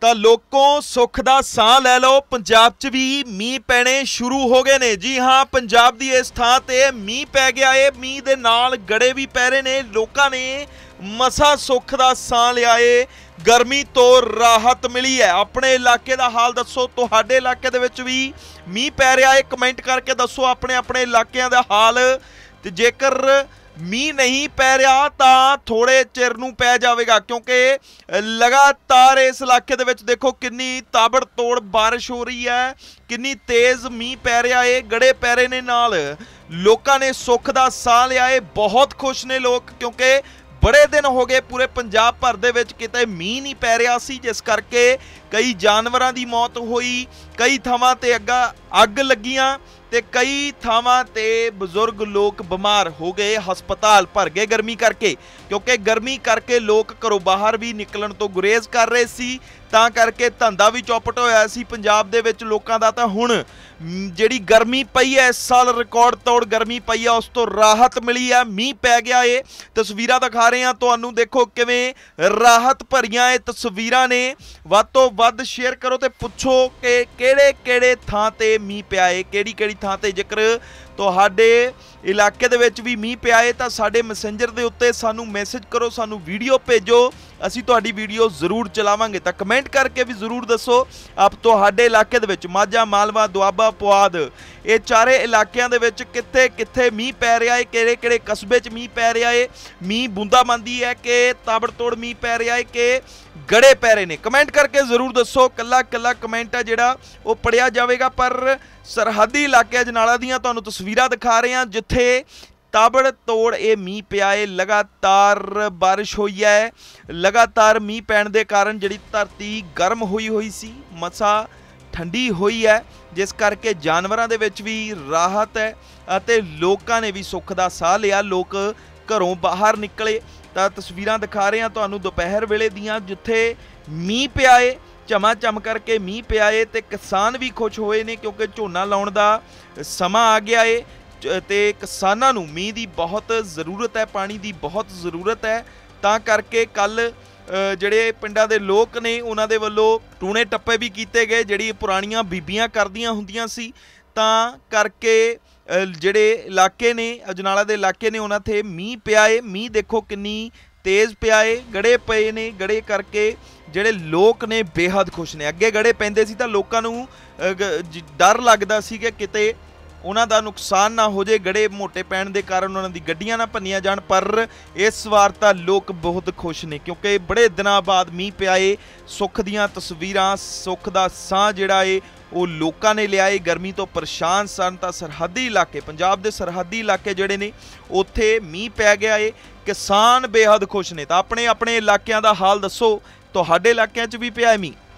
ਤਾਂ ਲੋਕੋਂ ਸੁੱਖ ਦਾ ਸਾਹ ਲੈ ਲਓ ਪੰਜਾਬ 'ਚ ਵੀ ਮੀਂਹ ਪੈਣੇ ਸ਼ੁਰੂ ਹੋ ਗਏ ਨੇ ਜੀ ਹਾਂ ਪੰਜਾਬ ਦੀ ਇਸ ਥਾਂ ਤੇ ਮੀਂਹ ਪੈ ਗਿਆ ਏ ਮੀਂਹ ਦੇ ਨਾਲ ਗੜੇ ਵੀ ਪੈ ਰਹੇ ਨੇ ਲੋਕਾਂ ਨੇ ਮਸਾ ਸੁੱਖ ਦਾ ਸਾਹ ਲਿਆ ਏ ਗਰਮੀ ਤੋਂ ਰਾਹਤ ਮਿਲੀ ਹੈ ਆਪਣੇ ਇਲਾਕੇ ਦਾ ਹਾਲ ਦੱਸੋ ਤੁਹਾਡੇ ਇਲਾਕੇ ਦੇ ਵਿੱਚ ਵੀ ਮੀਂਹ ਪੈ ਰਿਹਾ ਏ ਕਮੈਂਟ ਕਰਕੇ ਦੱਸੋ ਆਪਣੇ ਆਪਣੇ ਇਲਾਕਿਆਂ ਦਾ ਹਾਲ ਤੇ ਜੇਕਰ ਮੀ ਨਹੀਂ ਪੈ ਰਿਹਾ ਤਾਂ ਥੋੜੇ ਚਿਰ ਨੂੰ ਪੈ ਜਾਵੇਗਾ ਕਿਉਂਕਿ ਲਗਾਤਾਰ ਇਸ ਇਲਾਕੇ ਦੇ ਵਿੱਚ ਦੇਖੋ ਕਿੰਨੀ ਤਾਬੜ ਤੋੜ بارش ਹੋ ਰਹੀ ਹੈ ਕਿੰਨੀ ਤੇਜ਼ ਮੀ ਪੈ ਰਿਹਾ ਏ ਗੜੇ ਪੈ ਰਹੇ ਨੇ ਨਾਲ ਲੋਕਾਂ ਨੇ ਸੁੱਖ ਦਾ ਸਾਹ ਲਿਆ ਏ ਬਹੁਤ ਖੁਸ਼ ਨੇ ਲੋਕ ਕਿਉਂਕਿ ਬੜੇ ਦਿਨ ਹੋ ਗਏ ਪੂਰੇ ਪੰਜਾਬ ਭਰ ਦੇ ਵਿੱਚ ਕਿਤੇ ਮੀਂਹ ਨਹੀਂ ਪੈ ਰਿਹਾ ਸੀ ਜਿਸ ਕਰਕੇ ਕਈ ਜਾਨਵਰਾਂ ਦੀ ਮੌਤ ਹੋਈ ਕਈ ਥਾਵਾਂ ਤੇ ਅੱਗਾ ਅੱਗ ਲੱਗੀਆਂ ਤੇ ਕਈ ਥਾਵਾਂ ਤੇ ਬਜ਼ੁਰਗ ਲੋਕ ਬਿਮਾਰ ਹੋ ਗਏ ਹਸਪਤਾਲ ਭਰ ਗਏ ਗਰਮੀ ਕਰਕੇ ਕਿਉਂਕਿ ਗਰਮੀ ਕਰਕੇ ਲੋਕ ਘਰੋਂ ਬਾਹਰ ਵੀ ਨਿਕਲਣ ਤੋਂ ਗੁਰੇਜ਼ ਕਰ ਰਹੇ ਸੀ ਤਾਂ ਕਰਕੇ ਧੰਦਾ ਵੀ ਚੌਪਟ ਹੋਇਆ ਸੀ ਪੰਜਾਬ ਦੇ ਵਿੱਚ ਲੋਕਾਂ ਦਾ ਤਾਂ ਹੁਣ ਜਿਹੜੀ ਗਰਮੀ ਪਈ ਐ ਇਸ ਸਾਲ ਰਿਕਾਰਡ ਤੋੜ ਗਰਮੀ ਪਈ ਐ ਉਸ ਤੋਂ ਰਾਹਤ ਮਿਲੀ ਐ ਮੀਂਹ ਪੈ ਗਿਆ ਏ ਤਸਵੀਰਾਂ ਦਿਖਾ ਰਹੇ ਹਾਂ ਤੁਹਾਨੂੰ ਦੇਖੋ ਕਿਵੇਂ ਰਾਹਤ ਭਰੀਆਂ ਇਹ ਤਸਵੀਰਾਂ ਨੇ ਵੱਧ ਤੋਂ ਵੱਧ ਸ਼ੇਅਰ ਕਰੋ ਤੇ ਪੁੱਛੋ ਕਿ ਕਿਹੜੇ-ਕਿਹੜੇ ਥਾਂ ਤੇ ਮੀਂਹ ਪਿਆ ਏ ਕਿਹੜੀ-ਕਿਹੜੀ ਥਾਂ ਤੇ ਜੇਕਰ ਤੁਹਾਡੇ ਇਲਾਕੇ ਦੇ ਵਿੱਚ ਵੀ ਮੀਂਹ ਪਿਆ ਏ ਤਾਂ ਸਾਡੇ ਮੈਸੇਂਜਰ ਦੇ ਉੱਤੇ ਸਾਨੂੰ ਮੈਸੇਜ ਕਰੋ ਸਾਨੂੰ ਵੀਡੀਓ ਭੇਜੋ ਅਸੀਂ ਤੁਹਾਡੀ ਵੀਡੀਓ ਜ਼ਰੂਰ ਚਲਾਵਾਂਗੇ ਤਾਂ ਕਮੈਂਟ ਕਰਕੇ ਵੀ ਜ਼ਰੂਰ ਦੱਸੋ ਆਪ ਤੁਹਾਡੇ ਇਲਾਕੇ ਦੇ ਵਿੱਚ ਮਾਝਾ ਮਾਲਵਾ ਦੁਆਬਾ ਪੁਆਧ ਇਹ ਚਾਰੇ ਇਲਾਕਿਆਂ ਦੇ ਵਿੱਚ ਕਿੱਥੇ ਕਿੱਥੇ ਮੀਂਹ ਪੈ ਰਿਹਾ ਏ ਕਿਹੜੇ ਕਿਹੜੇ ਕਸਬੇ 'ਚ ਮੀਂਹ ਪੈ ਰਿਹਾ ਏ ਮੀਂਹ ਬੁੰਦਾਬੰਦੀ ਹੈ ਕਿ ਤਾਬੜਤੋੜ ਮੀਂਹ ਪੈ ਰਿਹਾ ਏ ਕਿ ਗੜੇ ਪੈ ਰਹੇ ਨੇ ਕਮੈਂਟ ਕਰਕੇ ਜ਼ਰੂਰ ਦੱਸੋ ਕੱਲਾ ਕੱਲਾ ਕਮੈਂਟ ਹੈ ਜਿਹੜਾ ਉਹ ਪੜਿਆ ਜਾਵੇਗਾ ਪਰ ਸਰਹੱਦੀ ਇਲਾਕੇ ਜਨਾਲਾ ਦੀਆਂ ਤੁਹਾਨੂੰ ਤਸਵੀਰਾਂ ਦਿਖਾ ਰਹੇ ਹਾਂ ਜਿੱਥੇ ਤਾਬੜ ਤੋੜ ਇਹ ਮੀਂਹ ਪਿਆ ਹੈ ਲਗਾਤਾਰ بارش ਹੋਈ ਹੈ ਲਗਾਤਾਰ ਮੀਂਹ ਪੈਣ ਦੇ ਕਾਰਨ ਜਿਹੜੀ ਧਰਤੀ ਗਰਮ ਹੋਈ ਹੋਈ ਸੀ ਮਸਾ ਠੰਡੀ ਹੋਈ ਹੈ ਜਿਸ ਕਰਕੇ ਜਾਨਵਰਾਂ ਦੇ ਵਿੱਚ ਵੀ ਰਾਹਤ ਹੈ ਅਤੇ ਲੋਕਾਂ ਨੇ ਵੀ ਸੁੱਖ ਦਾ ਸਾਹ ਲਿਆ ਲੋਕ ਘਰੋਂ ਬਾਹਰ ਨਿਕਲੇ ਤਾਂ ਤਸਵੀਰਾਂ ਦਿਖਾ ਰਹੇ ਹਾਂ ਤੁਹਾਨੂੰ ਦੁਪਹਿਰ ਵੇਲੇ ਦੀਆਂ ਜਿੱਥੇ ਮੀਂਹ ਪਿਆ ਏ ਚਮਾ ਚਮ ਕਰਕੇ ਮੀਂਹ ਪਿਆ ਏ ਤੇ ਕਿਸਾਨ ਵੀ ਖੁਸ਼ ਹੋਏ ਨੇ ਕਿਉਂਕਿ ਝੋਨਾ ਲਾਉਣ ਦਾ ਸਮਾਂ ਆ ਗਿਆ ਏ ਤੇ ਕਿਸਾਨਾਂ ਨੂੰ ਮੀਂਹ ਦੀ ਬਹੁਤ ਜ਼ਰੂਰਤ ਹੈ ਪਾਣੀ ਦੀ ਬਹੁਤ ਜ਼ਰੂਰਤ ਹੈ ਤਾਂ ਕਰਕੇ ਕੱਲ ਜਿਹੜੇ ਪਿੰਡਾਂ ਦੇ ਲੋਕ ਨੇ ਉਹਨਾਂ ਦੇ ਵੱਲੋਂ ਟੂਣੇ ਟੱਪੇ ਵੀ ਕੀਤੇ ਗਏ ਜਿਹੜੀ ਪੁਰਾਣੀਆਂ ਬੀਬੀਆਂ ਕਰਦੀਆਂ ਹੁੰਦੀਆਂ ਸੀ ਤਾਂ ਕਰਕੇ ਜਿਹੜੇ ਇਲਾਕੇ ਨੇ ਅਜਨਾਲਾ ਦੇ ਇਲਾਕੇ ਨੇ ਉਹਨਾਂ ਤੇ ਮੀਂਹ ਪਿਆ ਏ ਮੀਂਹ ਦੇਖੋ ਕਿੰਨੀ ਤੇਜ਼ ਪਿਆ ਏ ਗੜੇ ਪਏ ਨੇ ਗੜੇ ਕਰਕੇ ਜਿਹੜੇ ਲੋਕ ਨੇ ਬੇਹੱਦ ਖੁਸ਼ ਨੇ ਅੱਗੇ ਗੜੇ ਪੈਂਦੇ ਸੀ ਤਾਂ ਲੋਕਾਂ ਨੂੰ ਡਰ ਲੱਗਦਾ ਸੀ ਕਿ ਕਿਤੇ ਉਹਨਾਂ ਦਾ ਨੁਕਸਾਨ ਨਾ ਹੋ ਜੇ ਗੜੇ ਮੋਟੇ ਪੈਣ ਦੇ ਕਾਰਨ ਉਹਨਾਂ ਦੀ ਗੱਡੀਆਂ ਨਾ ਭੰਨੀਆਂ ਜਾਣ ਪਰ ਇਸ ਵਾਰ ਤਾਂ ਲੋਕ ਬਹੁਤ ਖੁਸ਼ ਨੇ ਕਿਉਂਕਿ ਬੜੇ ਦਿਨਾਂ ਬਾਅਦ ਮੀਂਹ ਪਿਆ ਏ ਸੁੱਖ ਦੀਆਂ ਤਸਵੀਰਾਂ ਸੁੱਖ ਦਾ ਸਾਹ ਜਿਹੜਾ ਏ ਉਹ ਲੋਕਾਂ ਨੇ ਲਿਆ ਏ ਗਰਮੀ ਤੋਂ ਪਰੇਸ਼ਾਨ ਸਨ ਤਾਂ ਸਰਹੱਦੀ ਇਲਾਕੇ ਪੰਜਾਬ ਦੇ ਸਰਹੱਦੀ ਇਲਾਕੇ ਜਿਹੜੇ ਨੇ ਉੱਥੇ ਮੀਂਹ ਪੈ ਗਿਆ ਏ ਕਿਸਾਨ ਬੇहद ਖੁਸ਼ ਨੇ ਤਾਂ ਆਪਣੇ ਆਪਣੇ ਇਲਾਕਿਆਂ ਦਾ ਹਾਲ ਦੱਸੋ ਤੁਹਾਡੇ ਇਲਾਕਿਆਂ 'ਚ ਵੀ ਪਿਆ ਏ ਮੀਂਹ